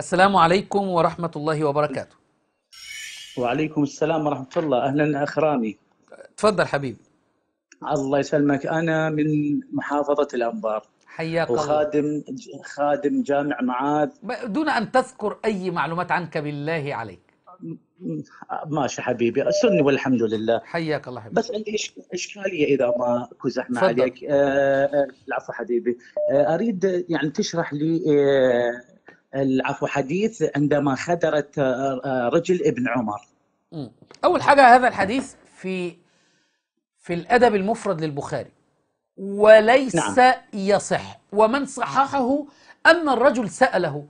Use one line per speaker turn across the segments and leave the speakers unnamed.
السلام عليكم ورحمة الله وبركاته وعليكم السلام
ورحمة الله أهلا أخ رامي تفضل حبيبي الله يسلمك أنا من محافظة الأنبار حياك الله وخادم خادم جامع معاذ
دون أن تذكر أي معلومات عنك بالله عليك
ماشي حبيبي سني والحمد لله حياك الله حبيبي بس عندي اشكاليه اذا ما كزح ما عليك آه، العفو حبيبي آه، اريد يعني تشرح لي آه، العفو حديث عندما خدرت آه، آه، رجل ابن عمر
اول حاجه هذا الحديث في في الادب المفرد للبخاري وليس نعم. يصح ومن صححه ان الرجل ساله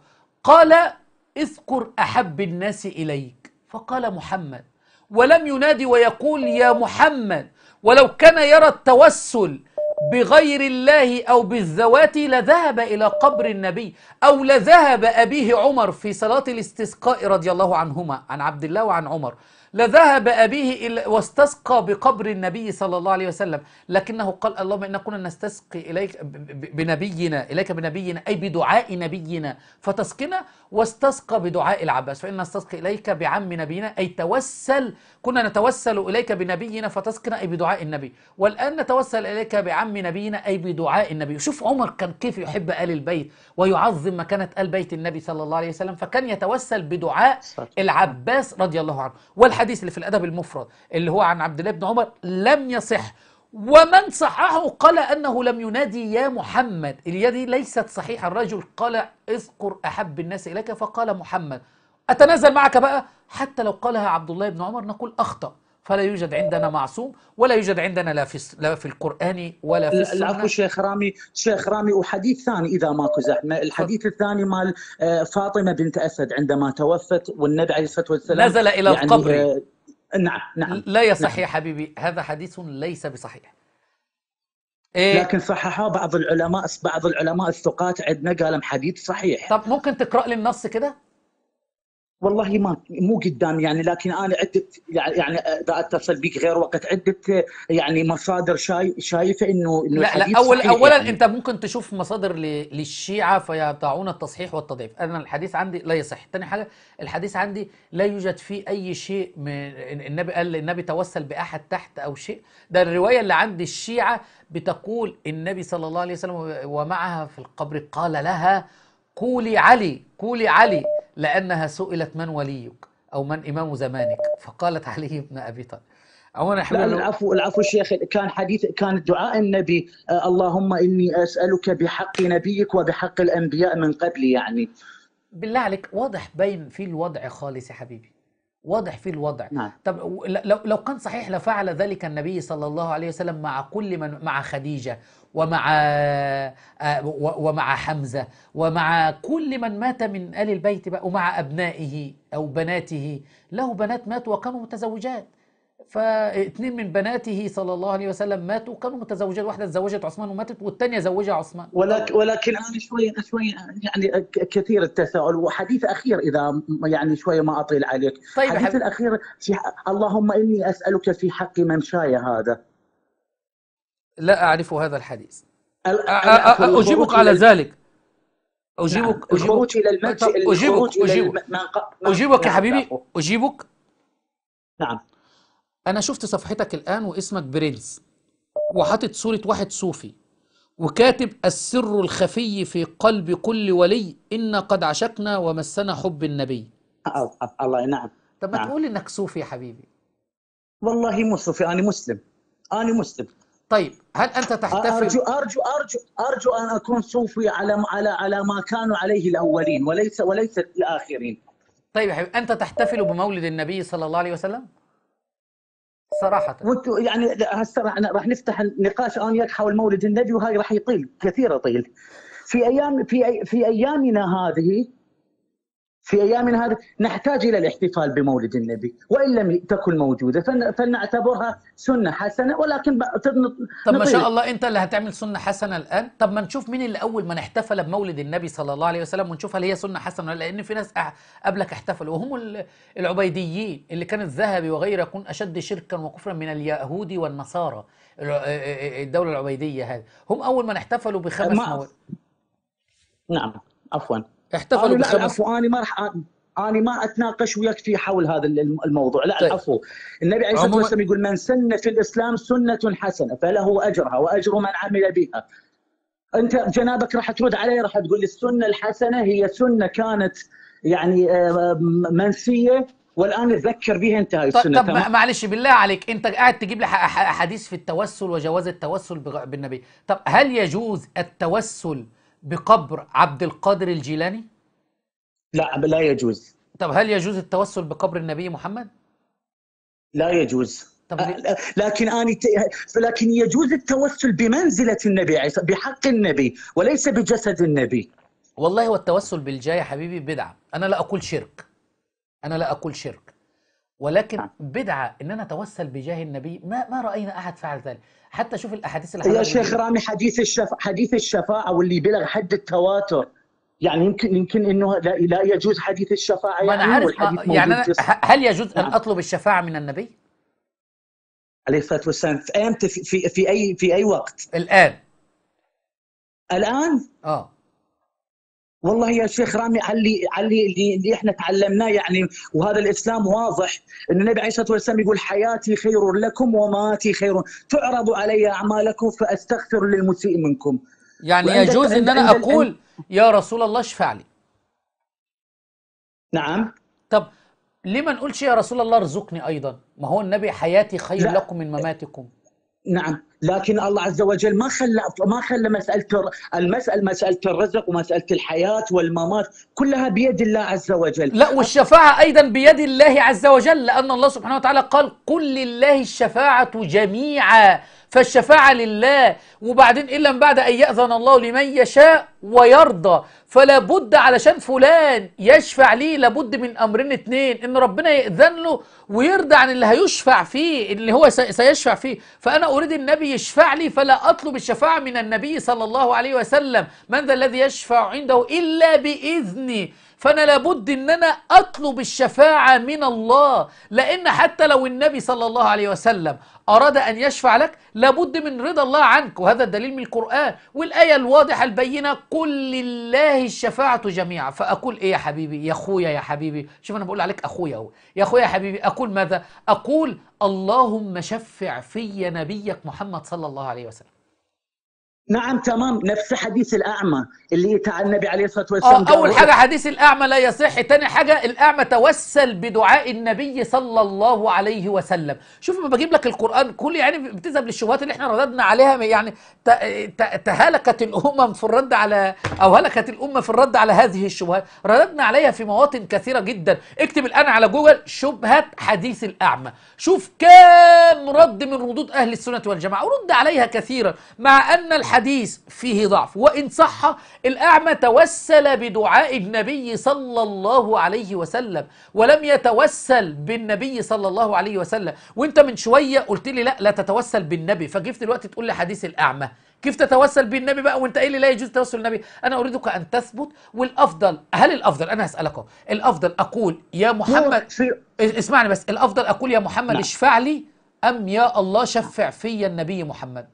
قال اذكر احب الناس اليك فقال محمد ولم ينادي ويقول يا محمد ولو كان يرى التوسل بغير الله أو بالذوات لذهب إلى قبر النبي أو لذهب أبيه عمر في صلاة الاستسقاء رضي الله عنهما عن عبد الله وعن عمر لذهب أبيه إلى واستسقى بقبر النبي صلى الله عليه وسلم لكنه قال اللهم إن كنا نستسقي إليك بنبينا إليك بنبينا أي بدعاء نبينا فتسقنا واستسقى بدعاء العباس فإن نستسقي إليك بعم نبينا أي توسل كنا نتوسل إليك بنبينا فتسقنا أي بدعاء النبي والآن نتوسل إليك بعم نبينا أي بدعاء النبي شوف عمر كان كيف يحب آل البيت ويعظم مكانة آل بيت النبي صلى الله عليه وسلم فكان يتوسل بدعاء العباس رضي الله عنه الحديث اللي في الأدب المفرد اللي هو عن عبد الله بن عمر لم يصح ومن صححه قال أنه لم ينادي يا محمد دي ليست صحيحة الرجل قال اذكر أحب الناس إليك فقال محمد أتنازل معك بقى حتى لو قالها عبد الله بن عمر نقول أخطأ فلا يوجد عندنا معصوم ولا يوجد عندنا لا في لا في القران ولا في السنه العفو
شيخ رامي شيخ رامي وحديث ثاني اذا ماكو زحمه الحديث الثاني مال آه، فاطمه بنت اسد عندما توفت والنبي عليه الصلاه والسلام نزل الى يعني القبر آه،
نعم نعم لا يصح نعم. يا حبيبي هذا حديث ليس بصحيح
إيه؟ لكن صححه بعض العلماء بعض العلماء الثقات عندنا قال حديث صحيح طب ممكن تقرا لي النص كده والله ما مو قدام يعني لكن انا عده يعني, يعني اذا اتصل بك غير وقت عده يعني مصادر شاي شايفه انه انه لا لا اول اولا يعني. انت
ممكن تشوف مصادر للشيعه فيضعون التصحيح والتضعيف انا الحديث عندي لا يصح ثاني حاجه الحديث عندي لا يوجد فيه اي شيء من النبي قال النبي توسل باحد تحت او شيء ده الروايه اللي عند الشيعه بتقول النبي صلى الله عليه وسلم ومعها في القبر قال لها قولي علي قولي علي لأنها سئلت من وليك أو من إمام زمانك فقالت علي بن أبي طالب
عموما احنا العفو العفو شيخ كان حديث كان دعاء النبي آه، اللهم اني اسالك بحق نبيك وبحق الانبياء من قبلي يعني بالله عليك واضح بين في الوضع خالص يا حبيبي واضح فيه الوضع نعم. طب
لو لو كان صحيح لفعل ذلك النبي صلى الله عليه وسلم مع كل من مع خديجه ومع آه، ومع حمزه ومع كل من مات من ال البيت ومع ابنائه او بناته له بنات ماتوا وكانوا متزوجات فاثنين من بناته صلى الله عليه وسلم ماتوا كانوا متزوجين واحده تزوجت عثمان وماتت والثانيه زوجها عثمان ولكن
ولكن انا شوي شوي يعني كثير التساؤل وحديث اخير اذا يعني شوي ما اطيل عليك طيب حديث حبيب. الاخير في اللهم اني اسالك في حق من شاي هذا
لا اعرف هذا الحديث
اجيبك على ذلك
اجيبك اجيبك الى نعم، المسجد
اجيبك اجيبك يا نعم، حبيبي
نعم. اجيبك نعم انا شفت صفحتك الان واسمك برنس وحاطط صوره واحد صوفي وكاتب السر الخفي في قلب كل ولي إن قد عشقنا ومسنا حب النبي الله نعم طب ما نعم. تقول انك صوفي يا حبيبي
والله مو صوفي انا مسلم انا مسلم طيب هل انت تحتفل ارجو ارجو ارجو ارجو ان اكون صوفي على على على ما كانوا عليه الاولين وليس وليس الاخرين
طيب يا حبيبي انت تحتفل بمولد النبي صلى الله عليه وسلم
صراحة وانتم يعني هسه راح نفتح نقاش انا وياك حول مولد النبي وهاي راح يطيل كثير يطيل في ايام في أي في ايامنا هذه في ايامنا هذه نحتاج الى الاحتفال بمولد النبي وان لم تكن موجوده فلنعتبرها سنه حسنه ولكن طب ما شاء
الله انت اللي هتعمل سنه حسنه الان طب ما نشوف مين اللي اول من احتفل بمولد النبي صلى الله عليه وسلم ونشوف هل هي سنه حسنه لان في ناس قبلك احتفلوا وهم العبيديين اللي كان الذهبي وغيره يكون اشد شركا وكفرا من اليهود والنصارى الدوله العبيديه هذه هم اول من احتفلوا بخمس مولد
نعم عفوا احتفلوا لا العفو انا ما راح انا ما اتناقش وياك في حول هذا الموضوع لا طيب. العفو النبي عليه الصلاه والسلام يقول من سن في الاسلام سنه حسنه فله اجرها واجر من عمل بها انت جنابك راح ترد علي راح تقول لي السنه الحسنه هي سنه كانت يعني آه، منسيه والان تذكر بها انت هاي طيب، السنه طب
معلش بالله عليك انت قاعد تجيب لي احاديث في التوسل وجواز التوسل بالنبي طب هل يجوز التوسل بقبر عبد القادر الجيلاني؟
لا لا يجوز طب هل يجوز
التوسل بقبر النبي محمد؟
لا يجوز طب لكن اني لكن يجوز التوسل بمنزلة النبي عيسى بحق النبي وليس بجسد النبي
والله هو التوسل بالجاه يا حبيبي بدعة أنا لا أقول شرك أنا لا أقول شرك ولكن نعم. بدعه ان انا اتوسل بجاه النبي ما ما راينا احد فعل ذلك حتى شوف الاحاديث اللي يا شيخ رامي
حديث الشفاء حديث الشفاعه واللي بلغ حد التواتر يعني يمكن يمكن انه لا, لا يجوز حديث الشفاعه ما يعني, آه، يعني انا عارف يعني أنا هل يجوز ان نعم. اطلب الشفاعه من النبي؟ عليه الصلاه والسلام في في, في في اي في اي وقت؟ الان الان؟ اه والله يا شيخ رامي علي علي اللي احنا تعلمناه يعني وهذا الاسلام واضح ان النبي عليه الصلاه والسلام يقول حياتي خير لكم وماتي خير تعرض علي اعمالكم فاستغفر للمسيء منكم يعني يجوز ان انا اقول
يا رسول الله اشفع لي نعم طب ليه ما نقولش يا رسول الله ارزقني ايضا ما هو النبي حياتي خير لكم من مماتكم
نعم لكن الله عز وجل ما خلى ما خلى مساله المساله مساله الرزق ومساله الحياه والممات كلها بيد الله عز وجل لا
والشفاعه ايضا بيد الله عز وجل لان الله سبحانه وتعالى قال قل لله الشفاعه جميعا فالشفاعة لله وبعدين إلا بعد أن يأذن الله لمن يشاء ويرضى فلا بد علشان فلان يشفع ليه لابد من أمرين اتنين إن ربنا يأذن له ويرضى عن اللي هيشفع فيه اللي هو سيشفع فيه فأنا أريد النبي يشفع لي فلا أطلب الشفاعة من النبي صلى الله عليه وسلم من ذا الذي يشفع عنده إلا بإذنه فأنا لابد أن أنا أطلب الشفاعة من الله لأن حتى لو النبي صلى الله عليه وسلم أراد أن يشفع لك لابد من رضا الله عنك وهذا الدليل من القرآن والآية الواضحة البينة قل لله الشفاعة جميعا فأقول إيه يا حبيبي يا أخويا يا حبيبي شوف أنا بقول عليك أخويا أهو يا أخويا يا حبيبي أقول ماذا أقول اللهم شفع في نبيك محمد صلى الله عليه وسلم
نعم تمام نفس حديث الاعمى اللي اتى النبي عليه الصلاه آه، والسلام آه اول حاجه
حديث الاعمى لا يصح تاني حاجه الاعمى توسل بدعاء النبي صلى الله عليه وسلم شوف ما بجيب لك القران كل يعني بتذهب للشبهات اللي احنا رددنا عليها يعني تهلكت الامم في الرد على او هلكت الامه في الرد على هذه الشبهات رددنا عليها في مواطن كثيره جدا اكتب الان على جوجل شبهه حديث الاعمى شوف كام رد من ردود اهل السنه والجماعه ورد عليها كثيرا مع ان الح الحديث فيه ضعف وإن صح الأعمى توسل بدعاء النبي صلى الله عليه وسلم ولم يتوسل بالنبي صلى الله عليه وسلم وانت من شوية قلت لي لا لا تتوسل بالنبي فكيف دلوقتي تقول لي حديث الأعمى كيف تتوسل بالنبي بقى وانت قايل لي لا يجوز توسل النبي انا اريدك ان تثبت والافضل هل الافضل انا هسالك الافضل اقول يا محمد اسمعني بس الافضل اقول يا محمد نعم. اشفع لي ام يا الله شفع في النبي محمد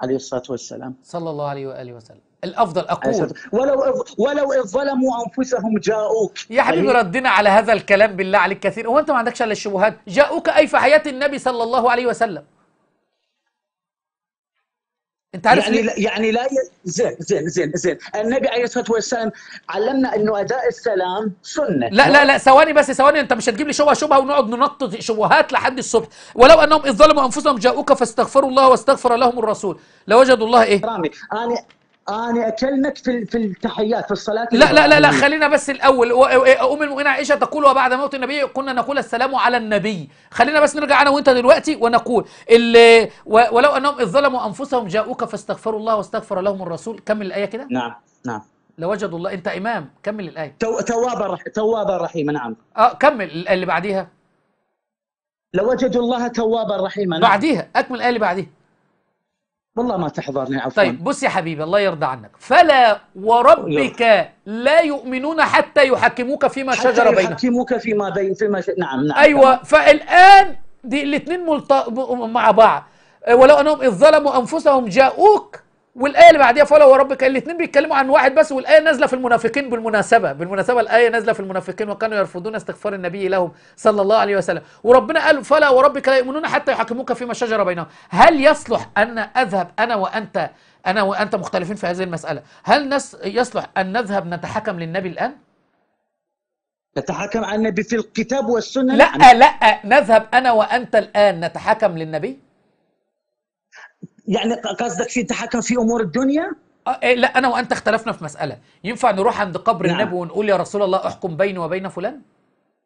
عليه الصلاة والسلام صلى الله عليه وآله وسلم الأفضل أقول ولو ولو ظلموا أنفسهم جاءوك يا حبيبي ردنا
على هذا الكلام بالله عليك كثير هو أنت ما عندكش إلا الشبهات جاءوك أي في حياة النبي صلى الله عليه وسلم
انت عارف يعني لا يعني لا ي... زين زين زين زين النبي عليه الصلاه والسلام علمنا انه اداء السلام سنه لا لا
لا ثواني بس ثواني انت مش هتجيب لي شبهه شبهه ونقعد ننطط شبهات لحد الصبح ولو انهم اذ ظلموا انفسهم جاءوك فاستغفروا الله واستغفر لهم الرسول لوجدوا الله ايه؟ رامي انا انا اكلمك في في التحيات في الصلاه لا لا لا لا خلينا بس الاول ام المؤمنين عائشه تقول وبعد موت النبي كنا نقول السلام على النبي خلينا بس نرجع انا وانت دلوقتي ونقول اللي ولو انهم اذ ظلموا انفسهم جاءوك فاستغفروا الله واستغفر لهم الرسول كمل الايه كده
نعم نعم
لوجدوا الله انت امام كمل الايه
توابا توابا رحيما نعم
اه كمل اللي بعديها لوجدوا الله توابا رحيما نعم. بعديها اكمل الايه اللي بعديها والله ما تحضرني عفوا طيب بص يا حبيبي الله يرضى عنك فلا وربك لا يؤمنون حتى يحكموك فيما حتى شجر بينهم
يحكموك فيما بين فيما ش... نعم نعم ايوه نعم.
فالان دي الاثنين ملط... مع بعض ولو انهم اذ ظلموا انفسهم جاءوك والايه اللي بعديها فولو ربك الاثنين بيتكلموا عن واحد بس والايه نازله في المنافقين بالمناسبه بالمناسبه الايه نازله في المنافقين وكانوا يرفضون استغفار النبي لهم صلى الله عليه وسلم وربنا قال فلا وربك لا يؤمنون حتى يحكموك فيما شجر بينهم هل يصلح ان اذهب انا وانت انا وانت مختلفين في هذه المساله هل نس يصلح ان نذهب نتحكم للنبي الان
نتحكم عن النبي في الكتاب والسنه لا
لا نذهب انا وانت الان نتحكم للنبي يعني قصدك في تحكم في امور الدنيا؟ آه إيه لا انا وانت اختلفنا في مساله، ينفع نروح عند قبر نعم. النبي ونقول يا رسول الله احكم بيني وبين فلان؟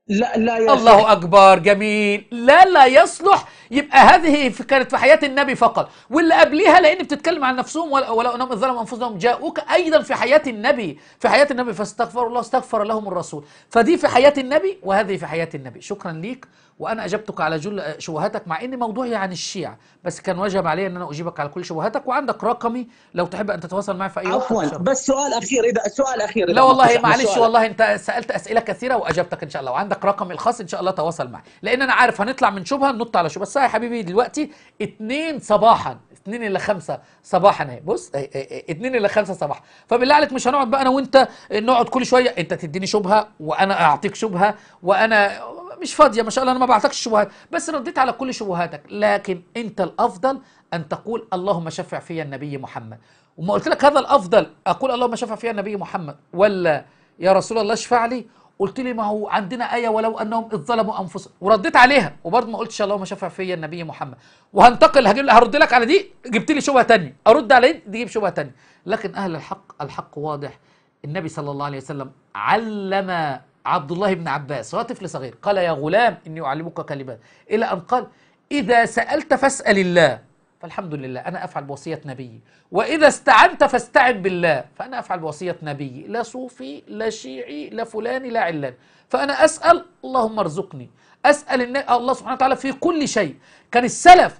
لا لا يا الله اكبر جميل، لا لا يصلح يبقى هذه كانت في حياة النبي فقط واللي قبلها لأن بتتكلم عن نفسهم ولو أنهم ظلموا أنفسهم جاءوك أيضا في حياة النبي في حياة النبي فاستغفروا الله استغفر لهم الرسول فدي في حياة النبي وهذه في حياة النبي شكرا ليك وأنا أجبتك على جل شبهاتك مع أن موضوعي عن الشيعة بس كان واجب علي أن أنا أجيبك على كل شبهاتك وعندك رقمي لو تحب أن تتواصل معي
في أي وقت عفوا بس سؤال أخير إذا سؤال أخير إذا لا والله معلش والله
أنت سألت أسئلة كثيرة وأجبتك إن شاء الله وعندك رقمي الخاص إن شاء الله تواصل معي لأن أنا عارف هنطلع من شبهة ننط على شبهة يا حبيبي دلوقتي 2 صباحا 2 الا 5 صباحا اهي بص 2 الا 5 صباحا فبالله عليك مش هنقعد بقى انا وانت نقعد كل شويه انت تديني شبهه وانا اعطيك شبهه وانا مش فاضيه ما شاء الله انا ما بعطيكش شبهات بس رديت على كل شبهاتك لكن انت الافضل ان تقول اللهم شفع في النبي محمد وما قلت لك هذا الافضل اقول اللهم شفع في النبي محمد ولا يا رسول الله اشفع لي قلت لي ما هو عندنا آية ولو أنهم إذ ظلموا أنفسهم ورديت عليها وبرضه ما قلتش اللهم شفع فيا النبي محمد وهنتقل هجيب هرد لك على دي جبت لي شبهة تانية أرد على دي تجيب شبهة تانية لكن أهل الحق الحق واضح النبي صلى الله عليه وسلم علم عبد الله بن عباس وهو طفل صغير قال يا غلام إني أعلمك كلمات إلى أن قال إذا سألت فاسأل الله فالحمد لله أنا أفعل بوصية نبيي وإذا استعنت فاستعن بالله فأنا أفعل بوصية نبيي لا صوفي لا شيعي لا فلاني لا علاني فأنا أسأل اللهم ارزقني أسأل الله سبحانه وتعالى في كل شيء كان السلف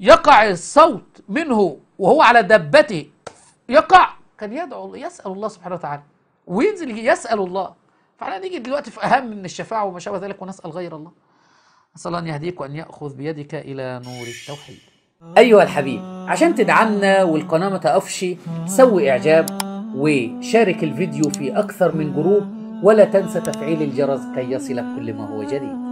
يقع الصوت منه وهو على دبته يقع كان يدعو يسأل الله سبحانه وتعالى وينزل يسأل الله فعلا نيجي دلوقتي في أهم من الشفاعة وما شابه ذلك ونسأل غير الله أسأل أن يهديك وأن يأخذ بيدك إلى نور التوحيد أيها الحبيب عشان تدعمنا والقناة ما تقفش سوي إعجاب وشارك الفيديو في أكثر من جروب
ولا تنسى تفعيل الجرس كي يصلك كل ما هو جديد